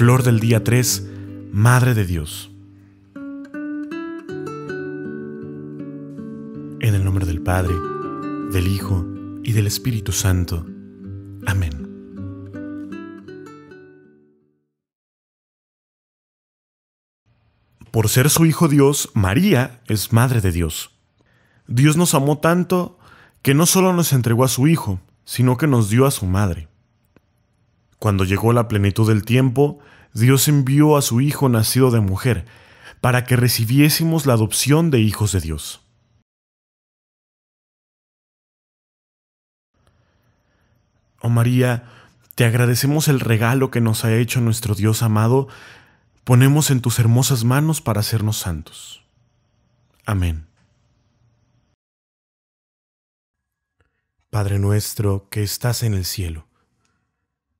Flor del día 3, Madre de Dios. En el nombre del Padre, del Hijo y del Espíritu Santo. Amén. Por ser su Hijo Dios, María es Madre de Dios. Dios nos amó tanto que no solo nos entregó a su Hijo, sino que nos dio a su Madre. Cuando llegó la plenitud del tiempo, Dios envió a su Hijo nacido de mujer, para que recibiésemos la adopción de hijos de Dios. Oh María, te agradecemos el regalo que nos ha hecho nuestro Dios amado, ponemos en tus hermosas manos para hacernos santos. Amén. Padre nuestro que estás en el cielo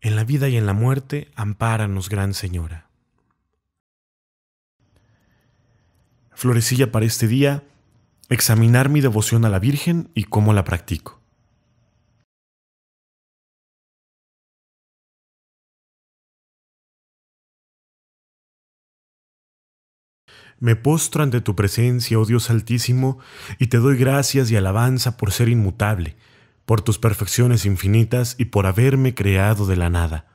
en la vida y en la muerte, ampáranos, Gran Señora. Florecilla para este día, examinar mi devoción a la Virgen y cómo la practico. Me postro ante tu presencia, oh Dios Altísimo, y te doy gracias y alabanza por ser inmutable por tus perfecciones infinitas y por haberme creado de la nada.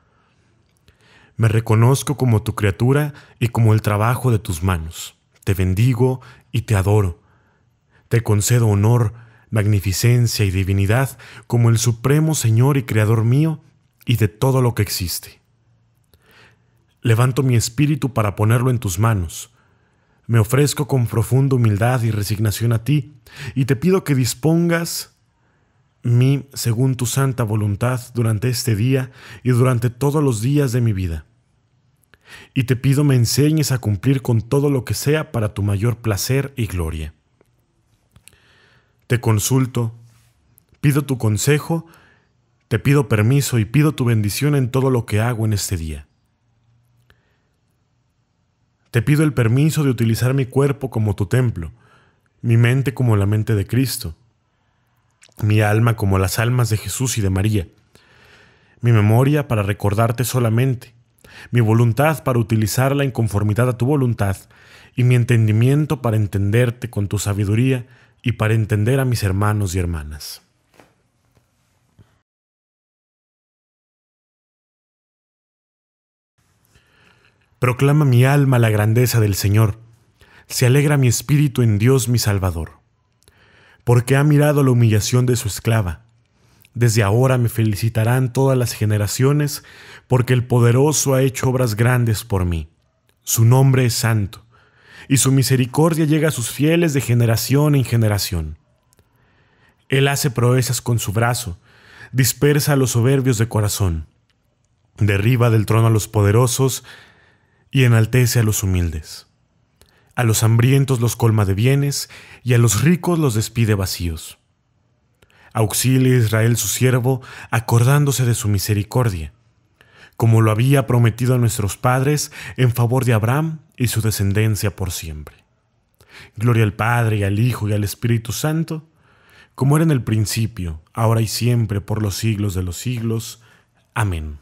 Me reconozco como tu criatura y como el trabajo de tus manos. Te bendigo y te adoro. Te concedo honor, magnificencia y divinidad como el supremo Señor y Creador mío y de todo lo que existe. Levanto mi espíritu para ponerlo en tus manos. Me ofrezco con profunda humildad y resignación a ti, y te pido que dispongas mí según tu santa voluntad durante este día y durante todos los días de mi vida. Y te pido me enseñes a cumplir con todo lo que sea para tu mayor placer y gloria. Te consulto, pido tu consejo, te pido permiso y pido tu bendición en todo lo que hago en este día. Te pido el permiso de utilizar mi cuerpo como tu templo, mi mente como la mente de Cristo, mi alma como las almas de Jesús y de María, mi memoria para recordarte solamente, mi voluntad para utilizarla en conformidad a tu voluntad, y mi entendimiento para entenderte con tu sabiduría y para entender a mis hermanos y hermanas. Proclama mi alma la grandeza del Señor, se alegra mi espíritu en Dios mi Salvador porque ha mirado la humillación de su esclava. Desde ahora me felicitarán todas las generaciones, porque el poderoso ha hecho obras grandes por mí. Su nombre es santo, y su misericordia llega a sus fieles de generación en generación. Él hace proezas con su brazo, dispersa a los soberbios de corazón, derriba del trono a los poderosos y enaltece a los humildes. A los hambrientos los colma de bienes, y a los ricos los despide vacíos. Auxilia Israel su siervo, acordándose de su misericordia, como lo había prometido a nuestros padres, en favor de Abraham y su descendencia por siempre. Gloria al Padre, y al Hijo, y al Espíritu Santo, como era en el principio, ahora y siempre, por los siglos de los siglos. Amén.